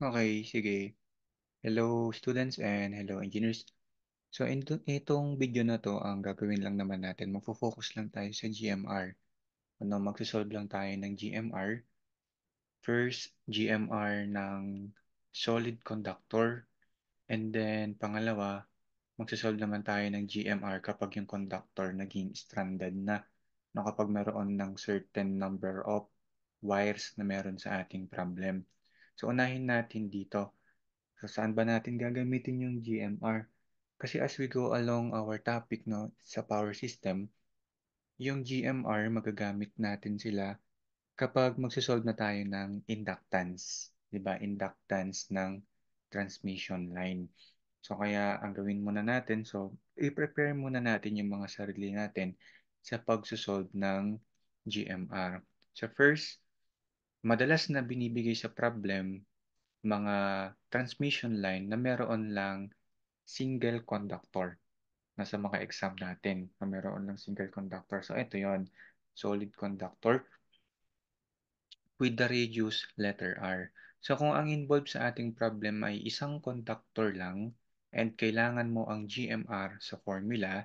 Okay, sige. Hello students and hello engineers. So in itong video na to, ang gagawin lang naman natin, magfo-focus lang tayo sa GMR. Ano, magsosolve lang tayo ng GMR. First, GMR ng solid conductor. And then, pangalawa, magsosolve naman tayo ng GMR kapag yung conductor naging stranded na. No, kapag meron ng certain number of wires na meron sa ating problem. So, unahin natin dito. So, saan ba natin gagamitin yung GMR? Kasi as we go along our topic no, sa power system, yung GMR magagamit natin sila kapag magsisolve na tayo ng inductance. ba diba? Inductance ng transmission line. So, kaya ang gawin muna natin, so, i-prepare muna natin yung mga sarili natin sa pagsusolve ng GMR. So, first, madalas na binibigay sa problem mga transmission line na meron lang single conductor na sa mga exam natin na meron lang single conductor. So, ito yon solid conductor with the radius letter R. So, kung ang involved sa ating problem ay isang conductor lang and kailangan mo ang GMR sa formula,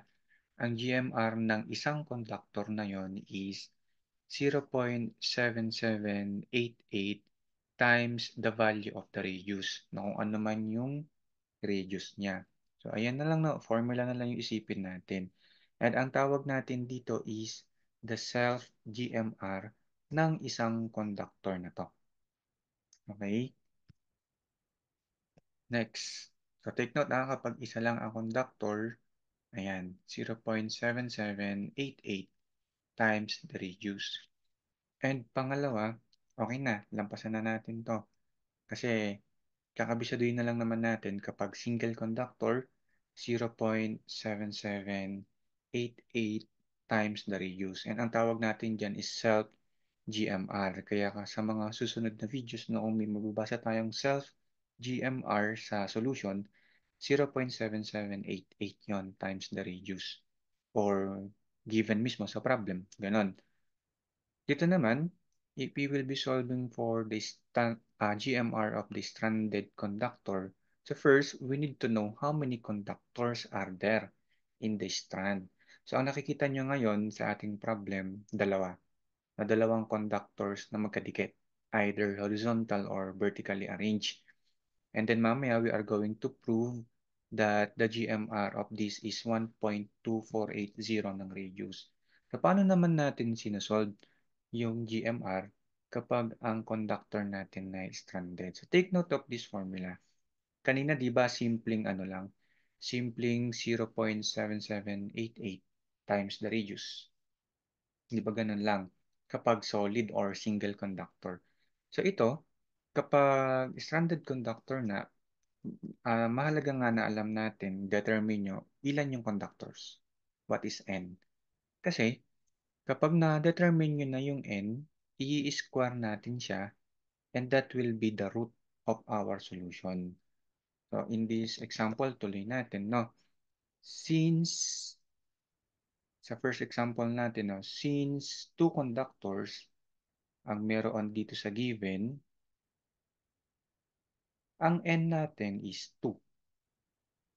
ang GMR ng isang conductor na yon is 0.7788 times the value of the radius na kung ano man yung radius niya. So, ayan na lang no? formula na lang yung isipin natin. At ang tawag natin dito is the self-GMR ng isang conductor na to. Okay? Next. So, take note na kapag isa lang ang conductor, ayan, 0.7788 times the reduce. And pangalawa, okay na, lampasan na natin to. Kasi kakabisaduhin na lang naman natin kapag single conductor, 0.7788 times the reuse. And ang tawag natin dyan is self GMR. Kaya sa mga susunod na videos na kung may mababasa tayong self GMR sa solution, 0.7788 yon times the reduce or given mismo sa problem. Ganon. Dito naman, if we will be solving for the uh, ah, GMR of the stranded conductor, so first, we need to know how many conductors are there in the strand. So ang nakikita nyo ngayon sa ating problem, dalawa. Na dalawang conductors na magkadikit, either horizontal or vertically arranged. And then mamaya, we are going to prove that the GMR of this is 1.2480 ng radius. So, paano naman natin sinasolve yung GMR kapag ang conductor natin na stranded? So, take note of this formula. Kanina, di ba, simpleng ano lang, simpleng 0.7788 times the radius. Di ba ganun lang? Kapag solid or single conductor. So, ito, kapag stranded conductor na, uh, mahalaga nga na alam natin, determine nyo, ilan yung conductors. What is N? Kasi, kapag na-determine nyo na yung N, i-square natin siya, and that will be the root of our solution. So, in this example, tuloy natin, no? Since, sa first example natin, no? Since two conductors ang meron dito sa given, ang n natin is 2.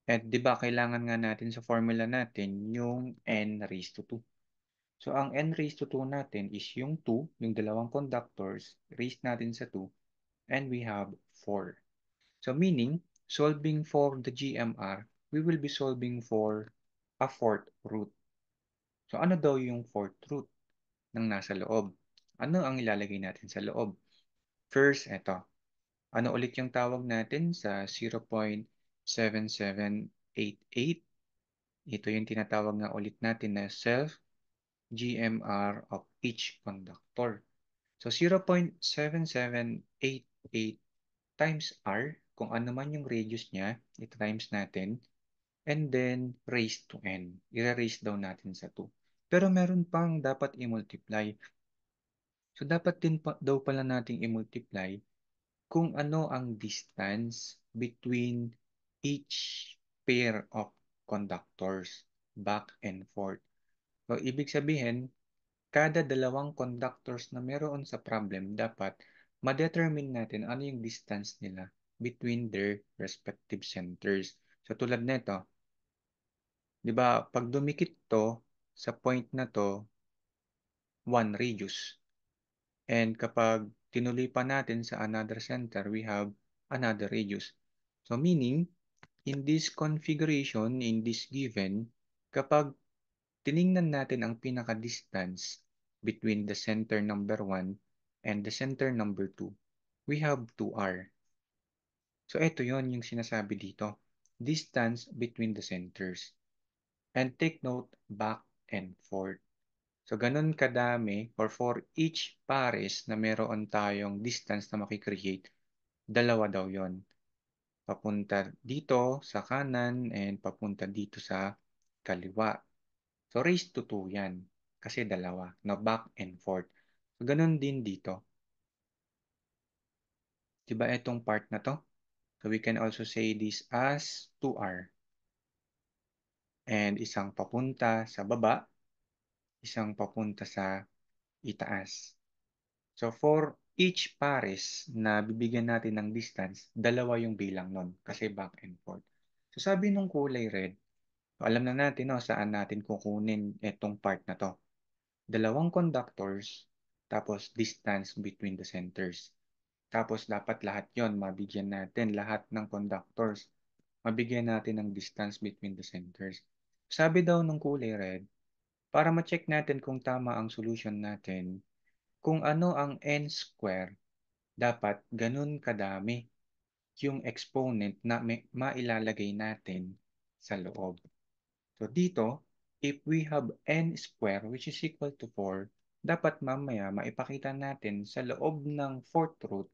At 'di ba kailangan nga natin sa formula natin yung n raised to 2. So ang n raised to 2 natin is yung 2, yung dalawang conductors raised natin sa 2 and we have 4. So meaning solving for the GMR, we will be solving for a fourth root. So ano daw yung fourth root ng nasa loob? Ano ang ilalagay natin sa loob? First, eto ano ulit yung tawag natin sa 0.7788. Ito yung tinatawag nga ulit natin na self GMR of each conductor. So 0.7788 times R, kung ano man yung radius niya, ito times natin. And then raised to N. Ira-raise daw natin sa 2. Pero meron pang dapat i-multiply. So dapat din pa, daw pala nating i-multiply kung ano ang distance between each pair of conductors back and forth. So, ibig sabihin, kada dalawang conductors na meron sa problem, dapat ma-determine natin ano yung distance nila between their respective centers. So, tulad nito, di ba, pag dumikit to sa point na to, one radius. And kapag tinuloy pa natin sa another center, we have another radius. So meaning, in this configuration, in this given, kapag tiningnan natin ang pinaka-distance between the center number 1 and the center number 2, we have 2r. So ito yon yung sinasabi dito, distance between the centers. And take note, back and forth. So, ganun kadami or for each pares na meron tayong distance na makikreate, dalawa daw yon Papunta dito sa kanan and papunta dito sa kaliwa. So, raised to 2 yan kasi dalawa na back and forth. So, ganun din dito. Diba itong part na to? So, we can also say this as 2R. And isang papunta sa baba isang papunta sa itaas. So for each pares na bibigyan natin ng distance, dalawa yung bilang nun kasi back and forth. So sabi nung kulay red, so alam na natin no, saan natin kukunin itong part na to. Dalawang conductors, tapos distance between the centers. Tapos dapat lahat yon mabigyan natin lahat ng conductors. Mabigyan natin ng distance between the centers. Sabi daw nung kulay red, para ma-check natin kung tama ang solution natin, kung ano ang n square, dapat ganun kadami yung exponent na mailalagay natin sa loob. So dito, if we have n square which is equal to 4, dapat mamaya maipakita natin sa loob ng fourth root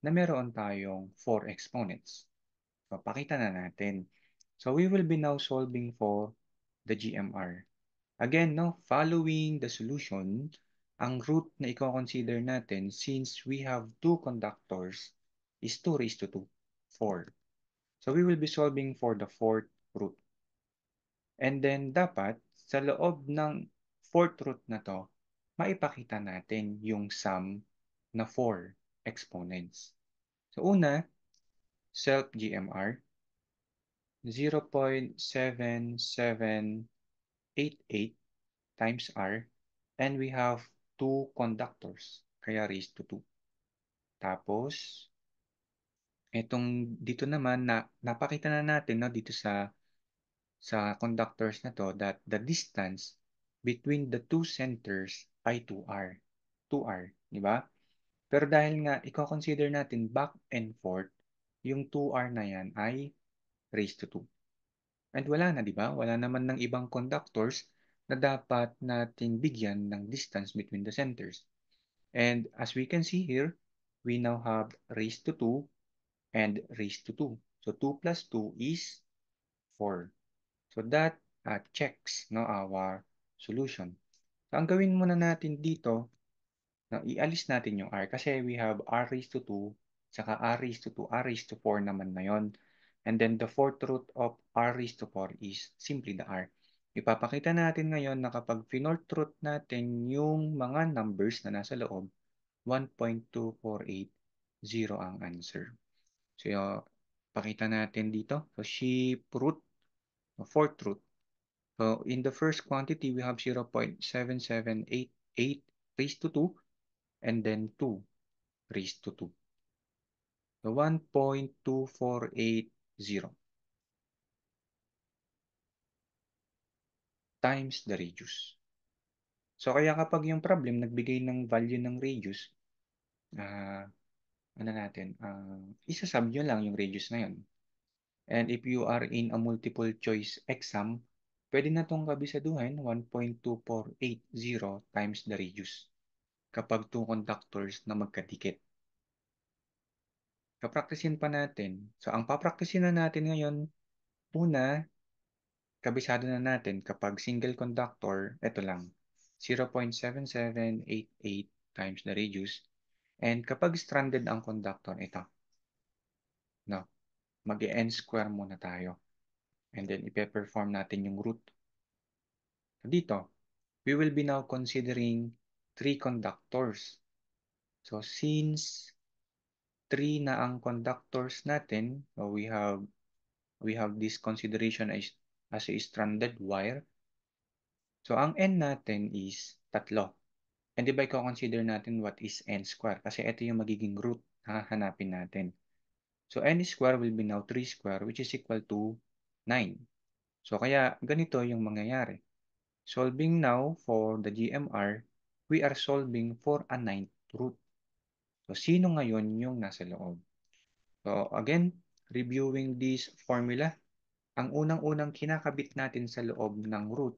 na meron tayong 4 exponents. So na natin. So we will be now solving for the GMR. Again, no, following the solution, ang root na i-consider natin since we have two conductors is 2 raised to 2, 4. So we will be solving for the fourth root. And then dapat sa loob ng fourth root na to, maipakita natin yung sum na 4 exponents. So una, self GMR 0.77 88 times R and we have 2 conductors kaya raised to 2. Tapos, itong dito naman na napakita na natin no dito sa sa conductors na to that the distance between the two centers ay 2r. 2r, di ba? Pero dahil nga i-consider natin back and forth, yung 2r na yan ay raised to 2. And wala na, di ba? Wala naman ng ibang conductors na dapat nating bigyan ng distance between the centers. And as we can see here, we now have raised to 2 and raised to 2. So 2 plus 2 is 4. So that uh, checks no, our solution. So ang gawin muna natin dito, no, ialis natin yung r kasi we have r raised to 2 saka r raised to 2, r raised to 4 naman na yon. And then the fourth root of R raised to 4 is simply the R. Ipapakita natin ngayon na kapag finorth root natin yung mga numbers na nasa loob, 1.2480 ang answer. So, uh, pakita natin dito. So, sheep root, fourth root. So, in the first quantity, we have 0.7788 raised to 2 and then 2 raised to 2. So, 1.248 0 times the radius. So, kaya kapag yung problem nagbigay ng value ng radius, uh, ano natin, uh, isasub nyo lang yung radius na yun. And if you are in a multiple choice exam, pwede na itong kabisaduhan 1.2480 times the radius kapag two conductors na magkadikit papraktisin pa natin. So, ang papraktisin na natin ngayon, una, kabisado na natin kapag single conductor, ito lang, 0.7788 times the radius. And kapag stranded ang conductor, ito. No, mag -e n square muna tayo. And then, ipe-perform natin yung root. Dito, we will be now considering three conductors. So, since three na ang conductors natin, so we have we have this consideration as, as a stranded wire. So ang n natin is tatlo. And diba i-consider natin what is n square? Kasi ito yung magiging root na hahanapin natin. So n square will be now 3 square which is equal to 9. So kaya ganito yung mangyayari. Solving now for the GMR, we are solving for a ninth root. So, sino ngayon yung nasa loob? So, again, reviewing this formula, ang unang-unang kinakabit natin sa loob ng root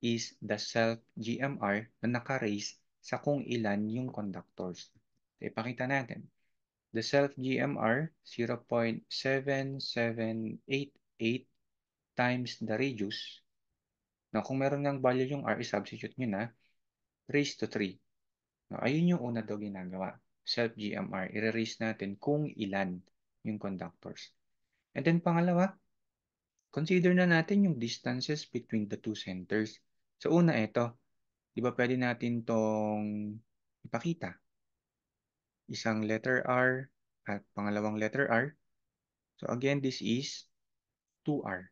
is the self-GMR na naka-raise sa kung ilan yung conductors. So, ipakita natin. The self-GMR, 0.7788 times the radius. Now, kung meron ng value yung R, substitute nyo na, raised to 3. Now, ayun yung una daw ginagawa self-GMR, i-raise natin kung ilan yung conductors. And then pangalawa, consider na natin yung distances between the two centers. So una, ito. Di ba pwede natin tong ipakita? Isang letter R at pangalawang letter R. So again, this is 2R.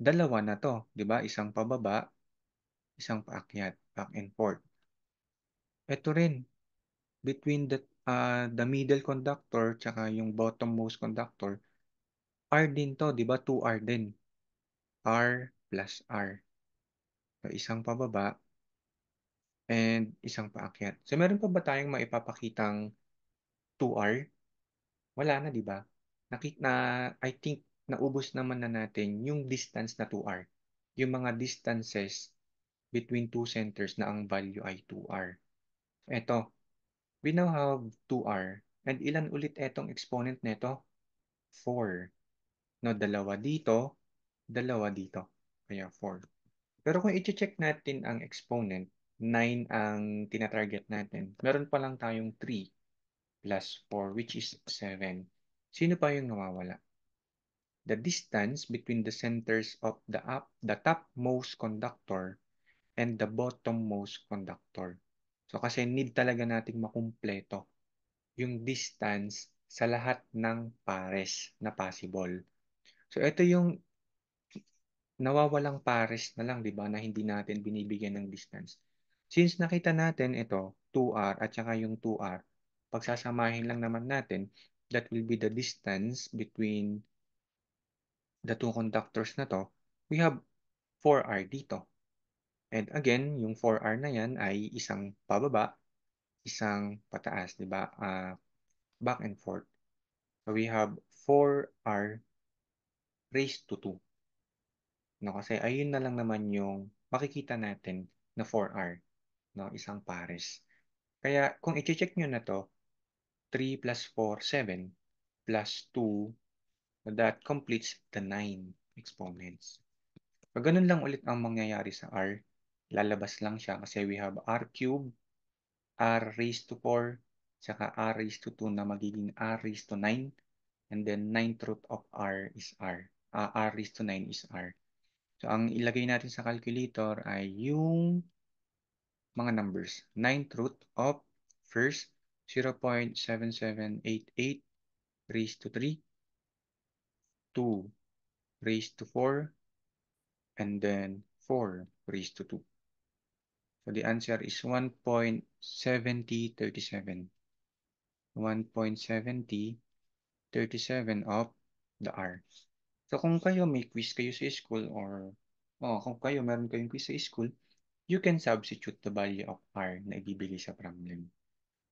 Dalawa na to, di ba? Isang pababa, isang paakyat, back and forth. Ito rin, between the uh, the middle conductor tsaka yung bottommost conductor R din to, di ba? 2R din. R plus R. So, isang pababa and isang paakyat. So, meron pa ba tayong maipapakitang 2R? Wala na, di ba? nakita na, I think, naubos naman na natin yung distance na 2R. Yung mga distances between two centers na ang value ay 2R. Ito, We now have 2R. And ilan ulit etong exponent nito? 4. No, dalawa dito, dalawa dito. Kaya 4. Pero kung i-check natin ang exponent, 9 ang tinatarget natin. Meron pa lang tayong 3 plus 4 which is 7. Sino pa yung nawawala? The distance between the centers of the up, the topmost conductor and the bottommost conductor. So kasi need talaga nating makumpleto yung distance sa lahat ng pares na possible. So ito yung nawawalang pares na lang, di ba, na hindi natin binibigyan ng distance. Since nakita natin ito, 2r at saka yung 2r, pagsasamahin lang naman natin, that will be the distance between the two conductors na to, we have 4r dito. And again, yung 4R na yan ay isang pababa, isang pataas, di ba? Uh, back and forth. So we have 4R raised to 2. No, kasi ayun na lang naman yung makikita natin na 4R, no, isang pares. Kaya kung i-check nyo na to, 3 plus 4, 7 plus 2, that completes the 9 exponents. So, ganun lang ulit ang mangyayari sa R lalabas lang siya kasi we have r cube, r raised to 4, saka r raised to 2 na magiging r raised to 9. And then 9th root of r is r. Uh, r raised to 9 is r. So, ang ilagay natin sa calculator ay yung mga numbers. 9th root of first 0.7788 raised to 3, 2 raised to 4, and then 4 raised to 2. So the answer is 1.7037. 1.7037 of the R. So kung kayo may quiz kayo sa school or oh, kung kayo meron kayong quiz sa school, you can substitute the value of R na ibibigay sa problem.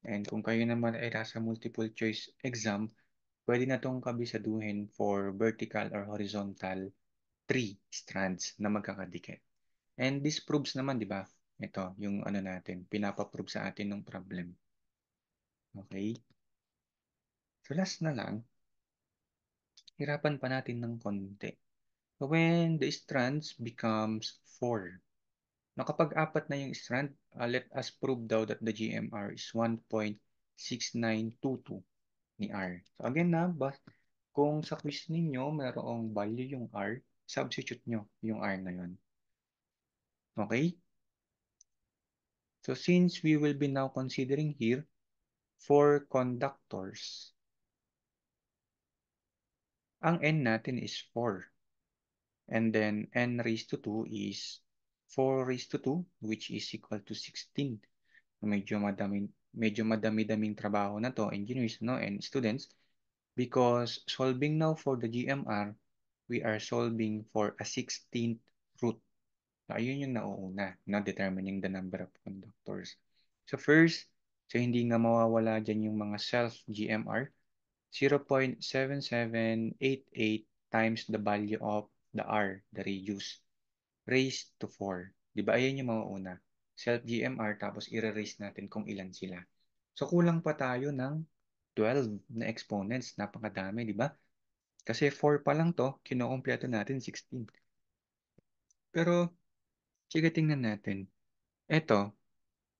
And kung kayo naman ay nasa multiple choice exam, pwede na itong kabisaduhin for vertical or horizontal three strands na magkakadikit. And this proves naman, di ba, ito, yung ano natin, pinapaprove sa atin ng problem. Okay? So last na lang, hirapan pa natin ng konti. So when the strands becomes 4, na kapag apat na yung strand, uh, let us prove daw that the GMR is 1.6922 ni R. So again na, ba, kung sa quiz ninyo merong value yung R, substitute nyo yung R na yon. Okay? So since we will be now considering here four conductors, ang n natin is 4. And then n raised to 2 is 4 raised to 2, which is equal to 16. Medyo madami, medyo madami-daming trabaho na to, engineers no, and students, because solving now for the GMR, we are solving for a 16th root. So, ayun yung nauuna, no? determining the number of conductors. So, first, so hindi nga mawawala dyan yung mga self-GMR, 0.7788 times the value of the R, the radius, raised to 4. Di ba? Ayan yung mga una. Self-GMR, tapos i-raise natin kung ilan sila. So, kulang pa tayo ng 12 na exponents. Napakadami, di ba? Kasi 4 pa lang to, kinukumpleto natin 16. Pero, Sige, tingnan natin. Ito,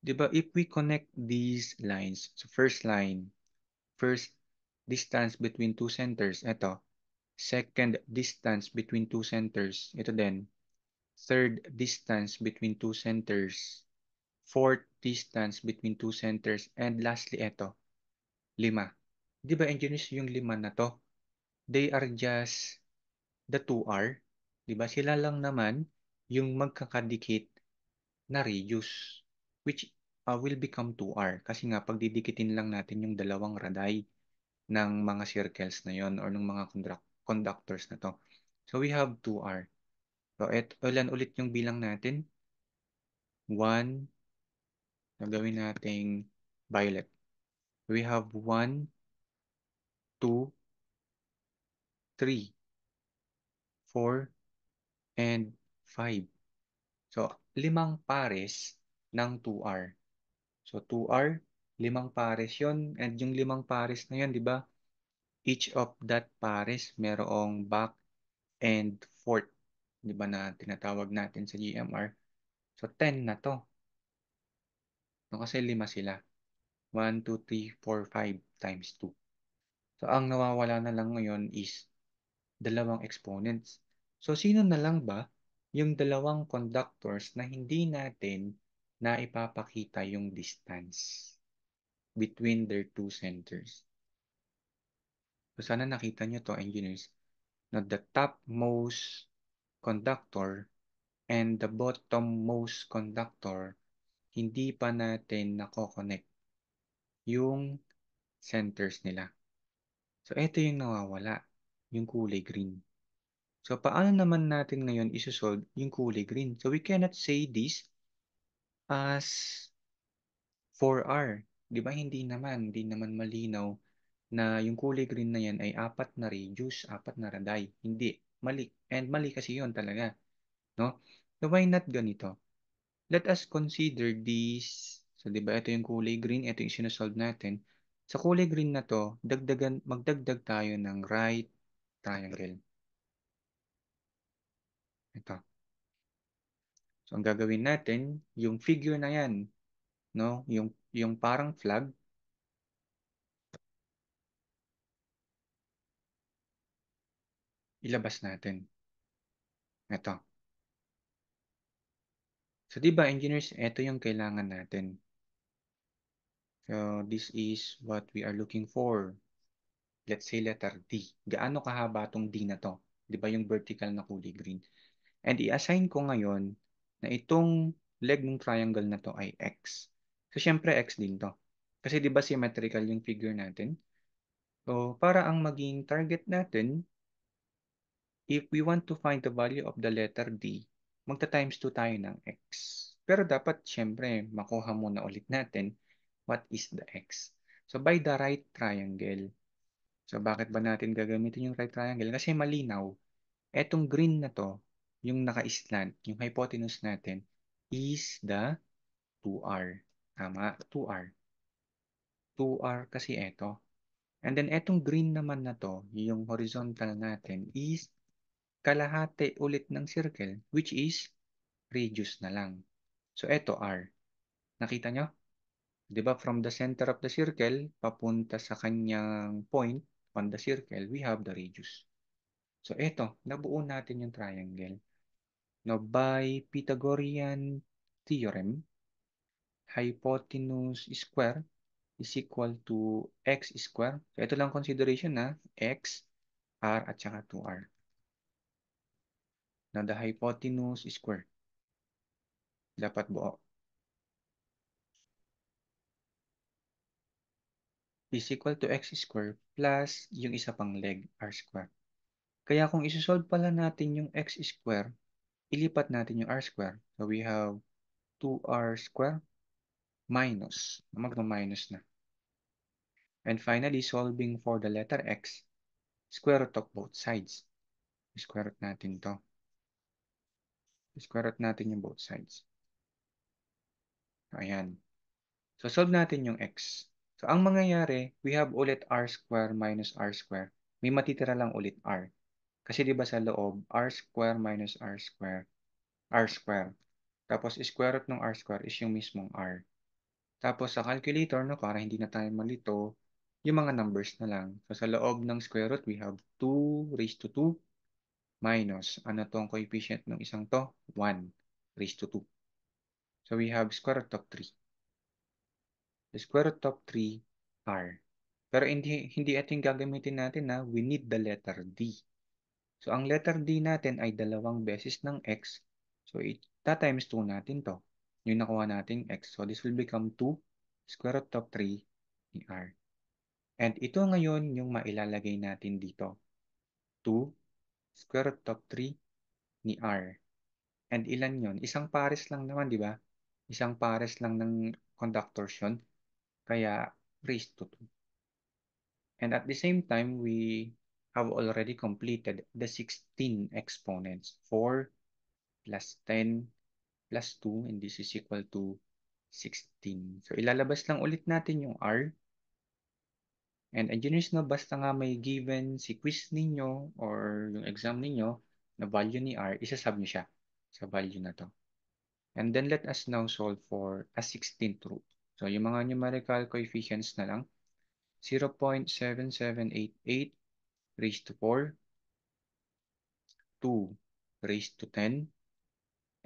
di ba, if we connect these lines, so first line, first distance between two centers, ito, second distance between two centers, ito din, third distance between two centers, fourth distance between two centers, and lastly, ito, lima. Di ba, engineers, yung lima na to, they are just the 2R, di ba, sila lang naman, yung magkakadikit na radius which uh, will become 2R kasi nga pagdidikitin lang natin yung dalawang raday ng mga circles na yon or ng mga conductors na to. So we have 2R. So et ulan ulit yung bilang natin. 1 na nating violet. We have 1 2 3 4 and 5. So, limang pares ng 2R. So, 2R, limang pares yon And yung limang pares na yun, di ba? Each of that pares merong back and forth. Di ba na tinatawag natin sa GMR? So, 10 na to. No, kasi lima sila. 1, 2, 3, 4, 5 times 2. So, ang nawawala na lang ngayon is dalawang exponents. So, sino na lang ba yung dalawang conductors na hindi natin naipapakita yung distance between their two centers. So sana nakita nyo to engineers na the topmost conductor and the bottommost conductor hindi pa natin nako-connect yung centers nila. So ito yung nawawala, yung kulay green. So, paano naman natin ngayon isosolve yung kulay green? So, we cannot say this as 4R. Di ba? Hindi naman. Hindi naman malinaw na yung kulay green na yan ay apat na radius, apat na raday. Hindi. Mali. And mali kasi yon talaga. No? So, why not ganito? Let us consider this. So, di ba? Ito yung kulay green. Ito yung sinosolve natin. Sa kulay green na to, dagdagan, magdagdag tayo ng right triangle. Ito. So ang gagawin natin, yung figure na 'yan, no, yung yung parang flag ilabas natin. Ito. So 'di ba engineers, ito yung kailangan natin. So this is what we are looking for. Let's say letter D. Gaano kahaba tong D na to? 'Di ba yung vertical na kulay green? And i-assign ko ngayon na itong leg ng triangle na to ay x. So, syempre x din to. Kasi 'di ba symmetrical yung figure natin? So, para ang maging target natin, if we want to find the value of the letter d, magta-times 2 tayo ng x. Pero dapat syempre makuha muna ulit natin what is the x. So by the right triangle. So bakit ba natin gagamitin yung right triangle? Kasi malinaw, etong green na to yung naka-slant, yung hypotenuse natin is the 2R. Tama, 2R. 2R kasi ito. And then etong green naman na to, yung horizontal natin is kalahati ulit ng circle which is radius na lang. So eto R. Nakita nyo? 'Di ba from the center of the circle papunta sa kanyang point on the circle, we have the radius. So eto, nabuo natin yung triangle no, by Pythagorean theorem, hypotenuse square is equal to x square. So, ito lang consideration na x, r, at saka 2r. Now, the hypotenuse square. Dapat buo. is equal to x square plus yung isa pang leg, r square. Kaya kung isosolve pala natin yung x square ilipat natin yung r square. So we have 2r square minus, magno-minus na. And finally, solving for the letter x, square root of both sides. Square root natin to. Square root natin yung both sides. So, ayan. So, solve natin yung x. So, ang mangyayari, we have ulit r square minus r square. May matitira lang ulit r. Kasi 'di ba sa loob, r square minus r square, r square. Tapos square root ng r square is yung mismong r. Tapos sa calculator, no, para hindi na tayo malito, yung mga numbers na lang. So sa loob ng square root, we have 2 raised to 2 minus, ano tong coefficient ng isang to? 1 raised to 2. So we have square root of 3. The square root of 3 r. Pero hindi, hindi ito yung gagamitin natin na we need the letter D. So, ang letter D natin ay dalawang beses ng x. So, itatimes 2 natin to. Yung nakuha nating x. So, this will become 2 square root of 3 ni r. And ito ngayon yung mailalagay natin dito. 2 square root of 3 ni r. And ilan yon Isang pares lang naman, di ba? Isang pares lang ng conductors yon Kaya raised to 2. And at the same time, we have already completed the 16 exponents. 4 plus 10 plus 2 and this is equal to 16. So ilalabas lang ulit natin yung R. And engineers na basta nga may given si quiz ninyo or yung exam ninyo na value ni R, isasub nyo siya sa value na to. And then let us now solve for a 16th root. So yung mga numerical coefficients na lang, 0.7788 raised to 4, 2 raised to 10,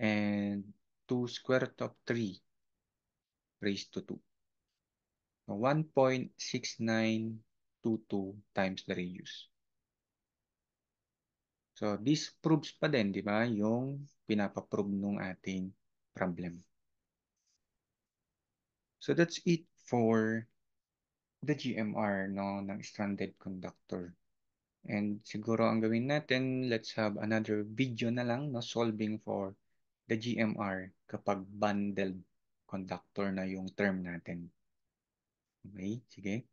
and 2 square root of 3 raised to 2. So 1.6922 times the radius. So this proves pa din, di ba, yung pinapaprove nung ating problem. So that's it for the GMR no, ng stranded conductor. And siguro ang gawin natin, let's have another video na lang no solving for the GMR kapag bundled conductor na yung term natin. Okay, sige.